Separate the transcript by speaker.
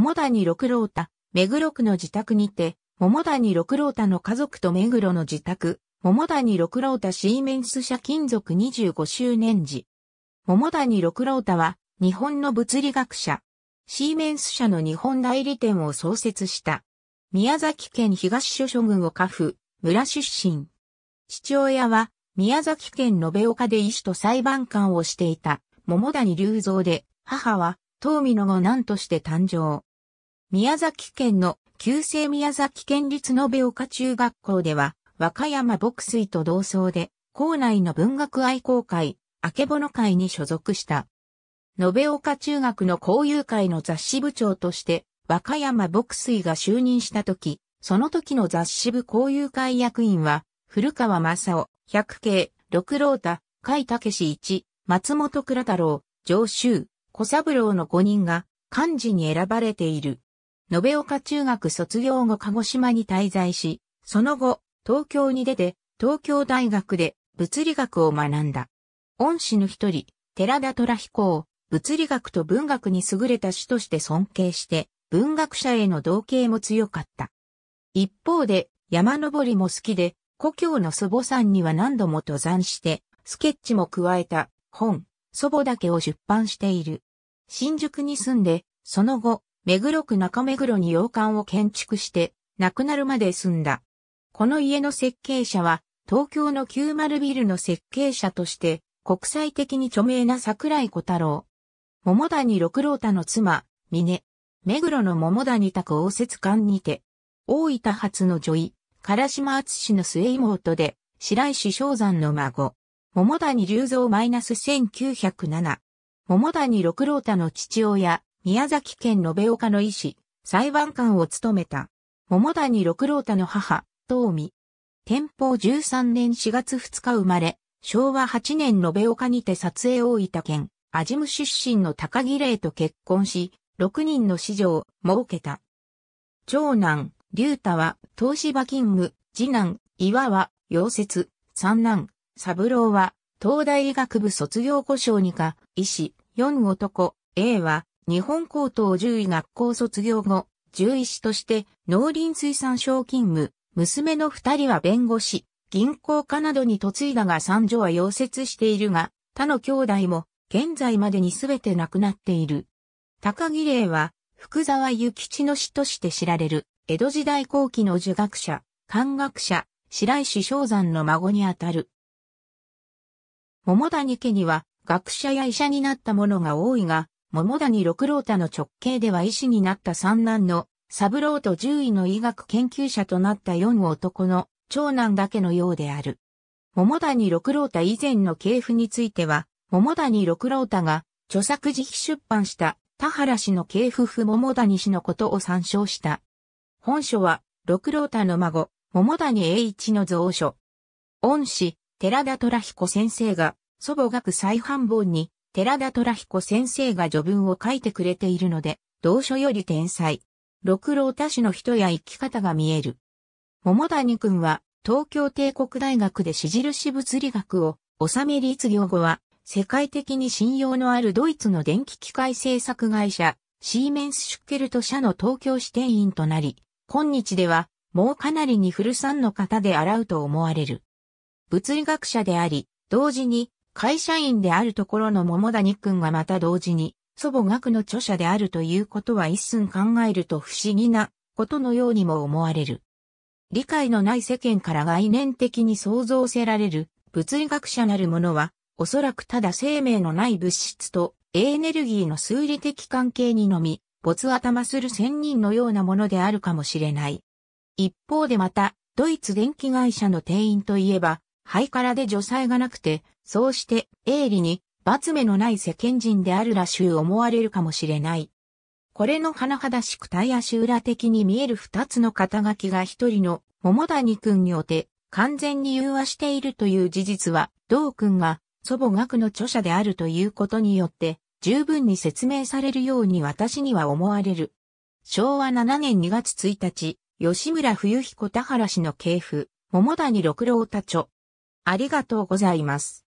Speaker 1: 桃谷六郎太、目黒区の自宅にて、桃谷六郎太の家族と目黒の自宅、桃谷六郎太シーメンス社金属25周年時。桃谷六郎太は、日本の物理学者。シーメンス社の日本代理店を創設した。宮崎県東諸所郡家父、村出身。父親は、宮崎県延岡で医師と裁判官をしていた、桃谷隆三で、母は、東美の後男として誕生。宮崎県の旧制宮崎県立延岡中学校では、和歌山牧水と同窓で、校内の文学愛好会、あけぼの会に所属した。延岡中学の交友会の雑誌部長として、和歌山牧水が就任した時、その時の雑誌部交友会役員は、古川正夫、百景、六郎太、海武一、松本倉太郎、上州、小三郎の5人が漢字に選ばれている。延岡中学卒業後鹿児島に滞在し、その後、東京に出て、東京大学で物理学を学んだ。恩師の一人、寺田虎彦を物理学と文学に優れた師として尊敬して、文学者への同型も強かった。一方で、山登りも好きで、故郷の祖母山には何度も登山して、スケッチも加えた本、祖母だけを出版している。新宿に住んで、その後、目黒区中目黒に洋館を建築して、亡くなるまで住んだ。この家の設計者は、東京の90ビルの設計者として、国際的に著名な桜井小太郎。桃谷六郎太の妻、峰。目黒の桃谷宅応接館にて、大分発の女医、唐島厚氏の末妹で、白石正山の孫。桃谷隆三マイナス1907。桃谷六郎太の父親、宮崎県延岡の医師、裁判官を務めた。桃谷六郎太の母、東美。天保13年4月2日生まれ、昭和8年延岡にて撮影大分県、アジム出身の高木玲と結婚し、6人の子女を設けた。長男、龍太は、東芝勤務、次男、岩は、溶接、三男、三郎は、東大医学部卒業後小児科、医師、四男、A は、日本高等獣医学校卒業後、獣医師として農林水産省勤務、娘の二人は弁護士、銀行家などに嫁いだが三女は溶接しているが、他の兄弟も現在までにすべて亡くなっている。高木玲は、福沢諭吉の死として知られる、江戸時代後期の儒学者、漢学者、白石昭山の孫にあたる。桃谷家には学者や医者になった者が多いが、桃谷六郎太の直系では医師になった三男の三郎と獣医の医学研究者となった四男の長男だけのようである。桃谷六郎太以前の系譜については、桃谷六郎太が著作自費出版した田原氏の系譜譜桃谷氏のことを参照した。本書は、六郎太の孫、桃谷栄一の蔵書。恩師、寺田虎彦先生が、祖母学再版本に、寺田虎彦先生が序文を書いてくれているので、同書より天才。六郎多種の人や生き方が見える。桃谷くんは、東京帝国大学で私印物理学を、収め立業後は、世界的に信用のあるドイツの電気機械製作会社、シーメンス・シュッケルト社の東京支店員となり、今日では、もうかなりに古参の方で洗うと思われる。物理学者であり、同時に会社員であるところの桃谷くんがまた同時に祖母学の著者であるということは一寸考えると不思議なことのようにも思われる。理解のない世間から概念的に想像せられる物理学者なるものは、おそらくただ生命のない物質とエネルギーの数理的関係にのみ、没頭する仙人のようなものであるかもしれない。一方でまた、ドイツ電気会社の定員といえば、肺からで女災がなくて、そうして鋭利に罰目のない世間人であるらしゅう思われるかもしれない。これの甚だしく体足裏的に見える二つの肩書きが一人の桃谷くんにおて完全に融和しているという事実は、同くんが祖母学の著者であるということによって十分に説明されるように私には思われる。昭和7年2月1日、吉村冬彦田原氏の系譜、桃谷六郎太著、ありがとうございます。